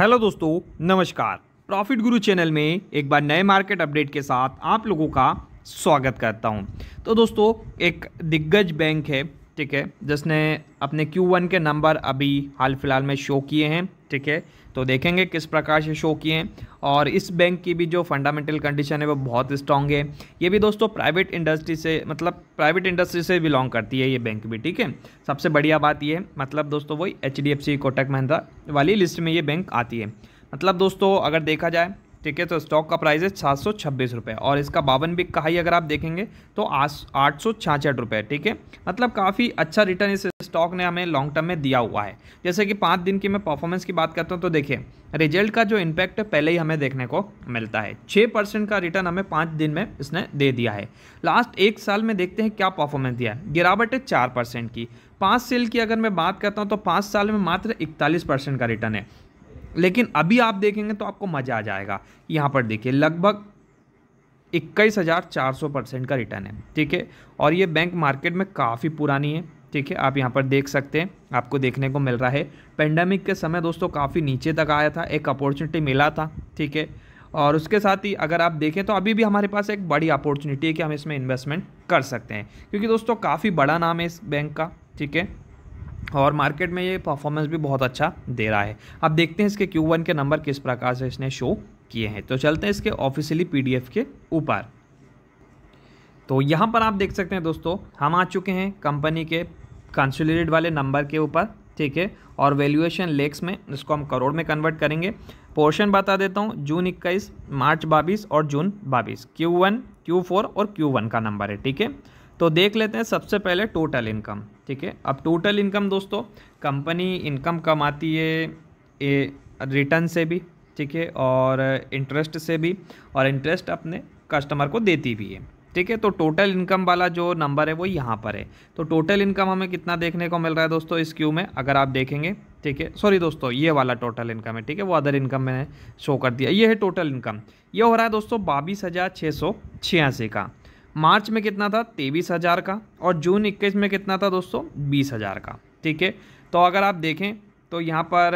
hello दोस्तों नमस्कार profit गुरु चैनल में एक बार नए मार्केट अपडेट के साथ आप लोगों का स्वागत करता हूं तो दोस्तों एक दिग्गज बैंक है ठीक है जिसने अपने Q1 के नंबर अभी हाल फिलहाल में शो किए हैं ठीक है तो देखेंगे किस प्रकार से शो किए हैं और इस बैंक की भी जो फंडामेंटल कंडीशन है वो बहुत स्ट्रांग है ये भी दोस्तों प्राइवेट इंडस्ट्री से मतलब प्राइवेट इंडस्ट्री से बिलोंग करती है ये बैंक भी ठीक है सबसे बढ़िया बात ये मतलब दोस्तों वही H D F C Kotak Mahindra वाली लिस्ट में ये बैंक आती है मतलब दोस्तों अगर देखा जाए ठीक है तो स्टॉक का प्राइस है सात सौ छब्बीस रुपये और इसका बावन बिक का हाई अगर आप देखेंगे तो आठ सौ छाछठ रुपये ठीक है मतलब काफ़ी अच्छा रिटर्न इस स्टॉक ने हमें लॉन्ग टर्म में दिया हुआ है जैसे कि पाँच दिन की मैं परफॉर्मेंस की बात करता हूँ तो देखिए रिजल्ट का जो इम्पैक्ट है पहले ही हमें देखने को मिलता है छः परसेंट का रिटर्न हमें पाँच दिन में इसने दे दिया है लास्ट एक साल में देखते हैं क्या परफॉर्मेंस दिया है गिरावट है चार परसेंट की पाँच सेल की अगर मैं बात करता हूँ तो पाँच साल में मात्र इकतालीस परसेंट का रिटर्न है लेकिन अभी आप देखेंगे तो आपको मज़ा आ जाएगा यहाँ पर देखिए लगभग इक्कीस हज़ार चार सौ परसेंट का रिटर्न है ठीक है और ये बैंक मार्केट में काफ़ी पुरानी है ठीक है आप यहाँ पर देख सकते हैं आपको देखने को मिल रहा है पेंडेमिक के समय दोस्तों काफ़ी नीचे तक आया था एक अपॉर्चुनिटी मिला था ठीक है और उसके साथ ही अगर आप देखें तो अभी भी हमारे पास एक बड़ी अपॉर्चुनिटी है कि हम इसमें इन्वेस्टमेंट कर सकते हैं क्योंकि दोस्तों काफ़ी बड़ा नाम है इस बैंक का ठीक है और मार्केट में ये परफॉर्मेंस भी बहुत अच्छा दे रहा है अब देखते हैं इसके Q1 के नंबर किस प्रकार से इसने शो किए हैं तो चलते हैं इसके ऑफिशियली पीडीएफ के ऊपर तो यहाँ पर आप देख सकते हैं दोस्तों हम आ चुके हैं कंपनी के कंसुलेटेड वाले नंबर के ऊपर ठीक है और वैल्यूएशन लेक्स में इसको हम करोड़ में कन्वर्ट करेंगे पोर्शन बता देता हूँ जून इक्कीस मार्च बाईस और जून वन क्यू फोर और वन का नंबर है ठीक है तो देख लेते हैं सबसे पहले टोटल इनकम ठीक है अब टोटल इनकम दोस्तों कंपनी इनकम कमाती है ए रिटर्न से भी ठीक है और इंटरेस्ट से भी और इंटरेस्ट अपने कस्टमर को देती भी है ठीक है तो टोटल इनकम वाला जो नंबर है वो यहाँ पर है तो टोटल इनकम हमें कितना देखने को मिल रहा है दोस्तों इस क्यू में अगर आप देखेंगे ठीक है सॉरी दोस्तों ये वाला टोटल इनकम है ठीक है वो अदर इनकम मैंने शो कर दिया ये है टोटल इनकम ये हो रहा है दोस्तों बाईस हज़ार छः सौ छियासी का मार्च में कितना था तेईस हज़ार का और जून इक्कीस में कितना था दोस्तों बीस हज़ार का ठीक है तो अगर आप देखें तो यहाँ पर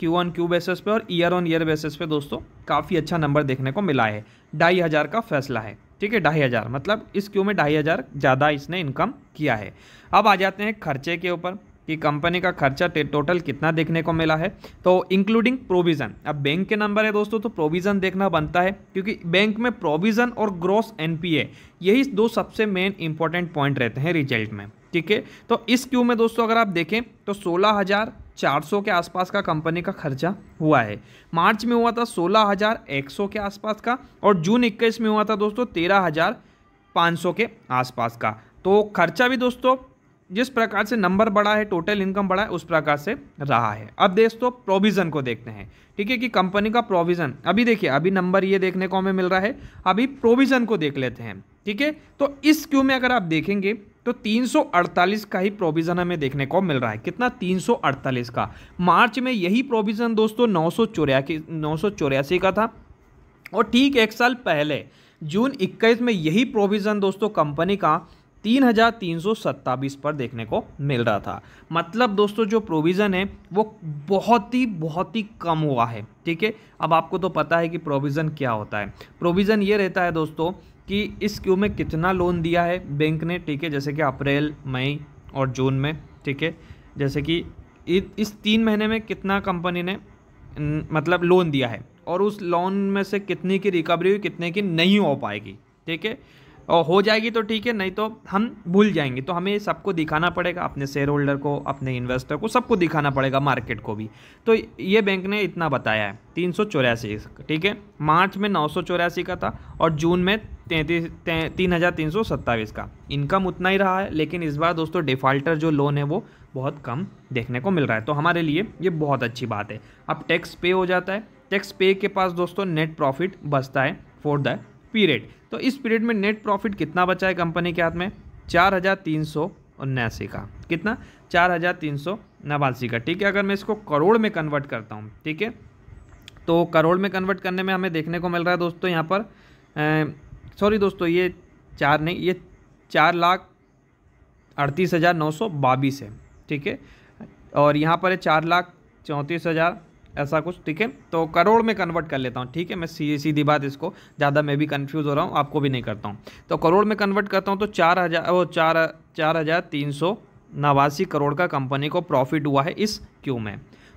क्यू ऑन क्यू बेसिस पे और ईयर ऑन ईयर बेसिस पे दोस्तों काफ़ी अच्छा नंबर देखने को मिला है ढाई हज़ार का फैसला है ठीक है ढाई हज़ार मतलब इस क्यू में ढाई हज़ार ज़्यादा इसने इनकम किया है अब आ जाते हैं खर्चे के ऊपर कि कंपनी का खर्चा टोटल कितना देखने को मिला है तो इंक्लूडिंग प्रोविज़न अब बैंक के नंबर है दोस्तों तो प्रोविज़न देखना बनता है क्योंकि बैंक में प्रोविज़न और ग्रॉस एनपीए यही दो सबसे मेन इंपॉर्टेंट पॉइंट रहते हैं रिजल्ट में ठीक है तो इस क्यू में दोस्तों अगर आप देखें तो सोलह हज़ार चार सौ के आसपास का कंपनी का खर्चा हुआ है मार्च में हुआ था सोलह हज़ार एक सौ के आसपास का और जून इक्कीस में हुआ था दोस्तों तेरह हज़ार पाँच सौ के आसपास का तो खर्चा भी दोस्तों जिस प्रकार से नंबर बढ़ा है टोटल इनकम बढ़ा है उस प्रकार से रहा है अब दोस्तों प्रोविज़न को देखते हैं ठीक है कि कंपनी का प्रोविज़न अभी देखिए अभी नंबर ये देखने को हमें मिल रहा है अभी प्रोविज़न को देख लेते हैं ठीक है तो इस क्यू में अगर आप देखेंगे तो 348 का ही प्रोविज़न हमें देखने को मिल रहा है कितना 348 का मार्च में यही प्रोविज़न दोस्तों नौ सौ का था और ठीक एक साल पहले जून 21 में यही प्रोविज़न दोस्तों कंपनी का तीन हज़ार तीन सौ सत्ताईस पर देखने को मिल रहा था मतलब दोस्तों जो प्रोविज़न है वो बहुत ही बहुत ही कम हुआ है ठीक है अब आपको तो पता है कि प्रोविज़न क्या होता है प्रोविज़न ये रहता है दोस्तों कि इस क्यू में कितना लोन दिया है बैंक ने ठीक है जैसे कि अप्रैल मई और जून में ठीक है जैसे कि इस तीन महीने में कितना कंपनी ने मतलब लोन दिया है और उस लोन में से कितने की रिकवरी हुई कितने की नहीं हो पाएगी ठीक है और हो जाएगी तो ठीक है नहीं तो हम भूल जाएंगे तो हमें सबको दिखाना पड़ेगा अपने शेयर होल्डर को अपने इन्वेस्टर को सबको दिखाना पड़ेगा मार्केट को भी तो ये बैंक ने इतना बताया है तीन ठीक है मार्च में नौ का था और जून में तैंतीस तीन हज़ार तीन सौ सत्ताईस का इनकम उतना ही रहा है लेकिन इस बार दोस्तों डिफ़ाल्टर जो लोन है वो बहुत कम देखने को मिल रहा है तो हमारे लिए ये बहुत अच्छी बात है अब टैक्स पे हो जाता है टैक्स पे के पास दोस्तों नेट प्रॉफिट बचता है फॉर द पीरियड तो इस पीरियड में नेट प्रॉफिट कितना बचा है कंपनी के हाथ में चार हज़ार तीन सौ उन्यासी का कितना चार हज़ार तीन सौ नवासी का ठीक है अगर मैं इसको करोड़ में कन्वर्ट करता हूँ ठीक है तो करोड़ में कन्वर्ट करने में हमें देखने को मिल रहा है दोस्तों यहाँ पर सॉरी दोस्तों ये चार नहीं ये चार लाख अड़तीस हज़ार नौ सौ बाईस है ठीक है और यहाँ पर है चार लाख चौंतीस हज़ार ऐसा कुछ ठीक है तो करोड़ में कन्वर्ट कर लेता हूँ ठीक है मैं सीधी बात इसको ज़्यादा मैं भी कन्फ्यूज़ हो रहा हूँ आपको भी नहीं करता हूँ तो करोड़ में कन्वर्ट करता हूँ तो चार हज़ार वो चार चार हज़ार तीन सौ नवासी करोड़ का कंपनी को प्रॉफिट हुआ है इस क्यू में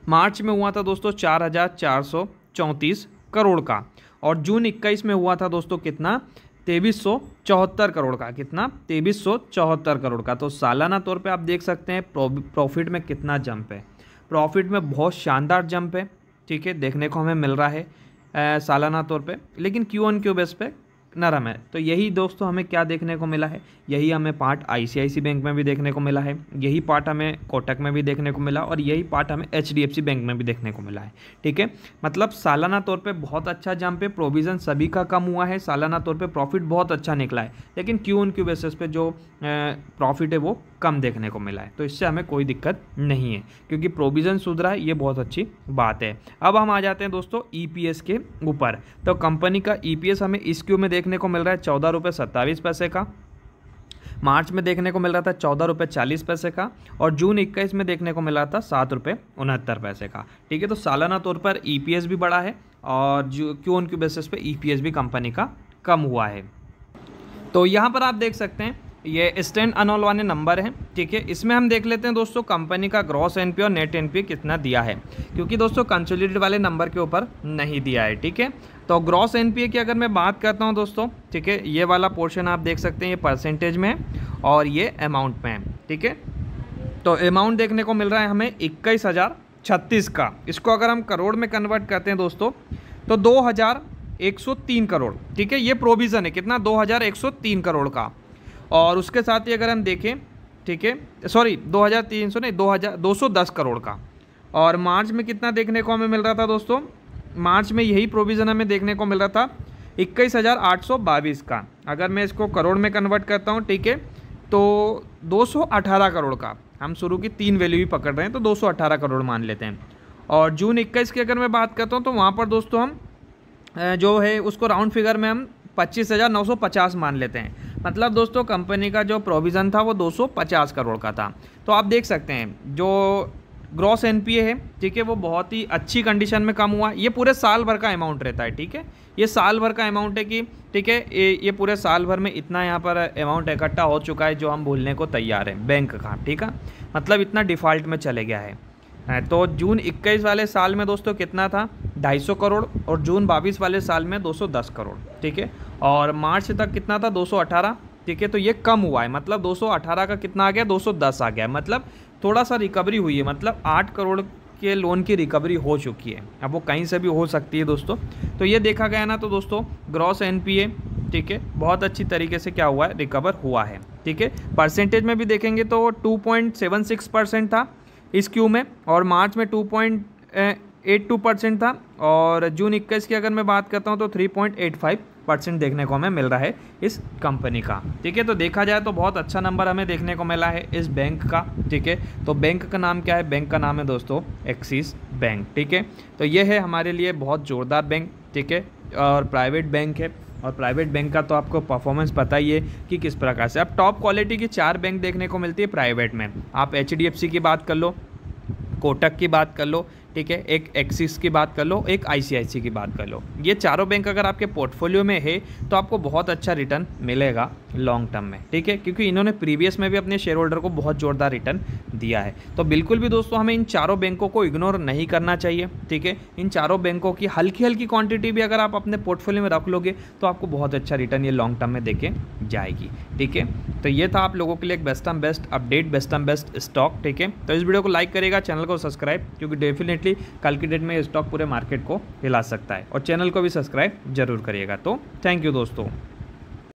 मार्च में हुआ था दोस्तों चार हज़ार चार सौ चौंतीस करोड़ का और जून इक्कीस में हुआ था दोस्तों कितना तेईस सौ चौहत्तर करोड़ का कितना तेईस सौ चौहत्तर करोड़ का तो सालाना तौर पे आप देख सकते हैं प्रॉफिट में कितना जंप है प्रॉफिट में बहुत शानदार जंप है ठीक है देखने को हमें मिल रहा है आ, सालाना तौर पे लेकिन क्यू ऑन क्यू बेस पे नरम है तो यही दोस्तों हमें क्या देखने को मिला है यही हमें पार्ट आईसीआईसी बैंक में भी देखने को मिला है यही पार्ट हमें कोटक में भी देखने को मिला और यही पार्ट हमें एच बैंक में भी देखने को मिला है ठीक है मतलब सालाना तौर पे बहुत अच्छा जंप है प्रोविज़न सभी का कम हुआ है सालाना तौर पे प्रॉफिट बहुत अच्छा निकला है लेकिन क्यू ऑन क्यू बेसिस पे जो प्रॉफिट है वो कम देखने को मिला है तो इससे हमें कोई दिक्कत नहीं है क्योंकि प्रोविज़न सुधरा है ये बहुत अच्छी बात है अब हम आ जाते हैं दोस्तों ई e के ऊपर तो कंपनी का ई e हमें इस क्यू में देखने को मिल रहा है चौदह रुपये सत्ताईस पैसे का मार्च में देखने को मिल रहा था चौदह रुपये चालीस पैसे का और जून इक्कीस में देखने को मिल रहा था सात रुपये उनहत्तर पैसे का ठीक है तो सालाना तौर पर ई e भी बढ़ा है और जो क्यू उनकी बेसिस पे ई भी कंपनी का कम हुआ है तो यहाँ पर आप देख सकते हैं ये स्टैंड अनोल वाले नंबर हैं ठीक है इसमें हम देख लेते हैं दोस्तों कंपनी का ग्रॉस एन और नेट एन कितना दिया है क्योंकि दोस्तों कंसोलिडेट वाले नंबर के ऊपर नहीं दिया है ठीक है तो ग्रॉस एन की अगर मैं बात करता हूँ दोस्तों ठीक है ये वाला पोर्शन आप देख सकते हैं ये परसेंटेज में है और ये अमाउंट में है ठीक है तो अमाउंट देखने को मिल रहा है हमें इक्कीस हज़ार छत्तीस का इसको अगर हम करोड़ में कन्वर्ट करते हैं दोस्तों तो दो हज़ार एक सौ तीन करोड़ ठीक है ये प्रोविज़न है कितना दो हज़ार एक सौ तीन करोड़ का और उसके साथ ही अगर हम देखें ठीक है सॉरी दो हज़ार तीन सौ नहीं दो हज़ार दो सौ दस करोड़ का और मार्च में कितना देखने को हमें मिल रहा था दोस्तों मार्च में यही प्रोविज़न हमें देखने को मिल रहा था इक्कीस हज़ार आठ सौ बाईस का अगर मैं इसको करोड़ में कन्वर्ट करता हूँ ठीक है तो दो सौ अठारह करोड़ का हम शुरू की तीन वैल्यू भी पकड़ रहे हैं तो दो सौ अठारह करोड़ मान लेते हैं और जून इक्कीस की अगर मैं बात करता हूँ तो वहाँ पर दोस्तों हम जो है उसको राउंड फिगर में हम पच्चीस हज़ार नौ सौ पचास मान लेते हैं मतलब दोस्तों कंपनी का जो प्रोविज़न था वो 250 करोड़ का था तो आप देख सकते हैं जो ग्रॉस एन है ठीक है वो बहुत ही अच्छी कंडीशन में कम हुआ ये पूरे साल भर का अमाउंट रहता है ठीक है ये साल भर का अमाउंट है कि ठीक है ये, ये पूरे साल भर में इतना यहाँ पर अमाउंट इकट्ठा हो चुका है जो हम भूलने को तैयार हैं बैंक का ठीक है मतलब इतना डिफ़ॉल्ट में चले गया है हाँ, तो जून इक्कीस वाले साल में दोस्तों कितना था सौ करोड़ और जून बाईस वाले साल में 210 करोड़ ठीक है और मार्च तक कितना था 218 ठीक है तो ये कम हुआ है मतलब 218 का कितना आ गया 210 आ गया मतलब थोड़ा सा रिकवरी हुई है मतलब आठ करोड़ के लोन की रिकवरी हो चुकी है अब वो कहीं से भी हो सकती है दोस्तों तो ये देखा गया ना तो दोस्तों ग्रॉस एन ठीक है बहुत अच्छी तरीके से क्या हुआ है रिकवर हुआ है ठीक है परसेंटेज में भी देखेंगे तो टू परसेंट था इस क्यू में और मार्च में टू पॉइंट टू परसेंट था और जून 21 की अगर मैं बात करता हूँ तो 3.85 परसेंट देखने को हमें मिल रहा है इस कंपनी का ठीक है तो देखा जाए तो बहुत अच्छा नंबर हमें देखने को मिला है इस बैंक का ठीक है तो बैंक का नाम क्या है बैंक का नाम है दोस्तों एक्सिस बैंक ठीक है तो ये है हमारे लिए बहुत ज़ोरदार बैंक ठीक है और प्राइवेट बैंक है और प्राइवेट बैंक का तो आपको परफॉर्मेंस पता ही है कि किस प्रकार से अब टॉप क्वालिटी की चार बैंक देखने को मिलती है प्राइवेट में आप एच की बात कर लो कोटक की बात कर लो ठीक है एक एक्सिस की बात कर लो एक आईसीआईसी की बात कर लो ये चारों बैंक अगर आपके पोर्टफोलियो में है तो आपको बहुत अच्छा रिटर्न मिलेगा लॉन्ग टर्म में ठीक है क्योंकि इन्होंने प्रीवियस में भी अपने शेयर होल्डर को बहुत जोरदार रिटर्न दिया है तो बिल्कुल भी दोस्तों हमें इन चारों बैंकों को इग्नोर नहीं करना चाहिए ठीक है इन चारों बैंकों की हल्की हल्की क्वांटिटी भी अगर आप अपने पोर्टफोलियो में रख लोगे तो आपको बहुत अच्छा रिटर्न ये लॉन्ग टर्म में देखे जाएगी ठीक है तो ये था आप लोगों के लिए एक best M best update best M best stock ठीक है तो इस वीडियो को लाइक करेगा चैनल को सब्सक्राइब क्योंकि डेफिनेट डेफिनेटली कल की डेट में स्टॉक पूरे मार्केट को हिला सकता है और चैनल को भी सब्सक्राइब जरूर करिएगा तो थैंक यू दोस्तों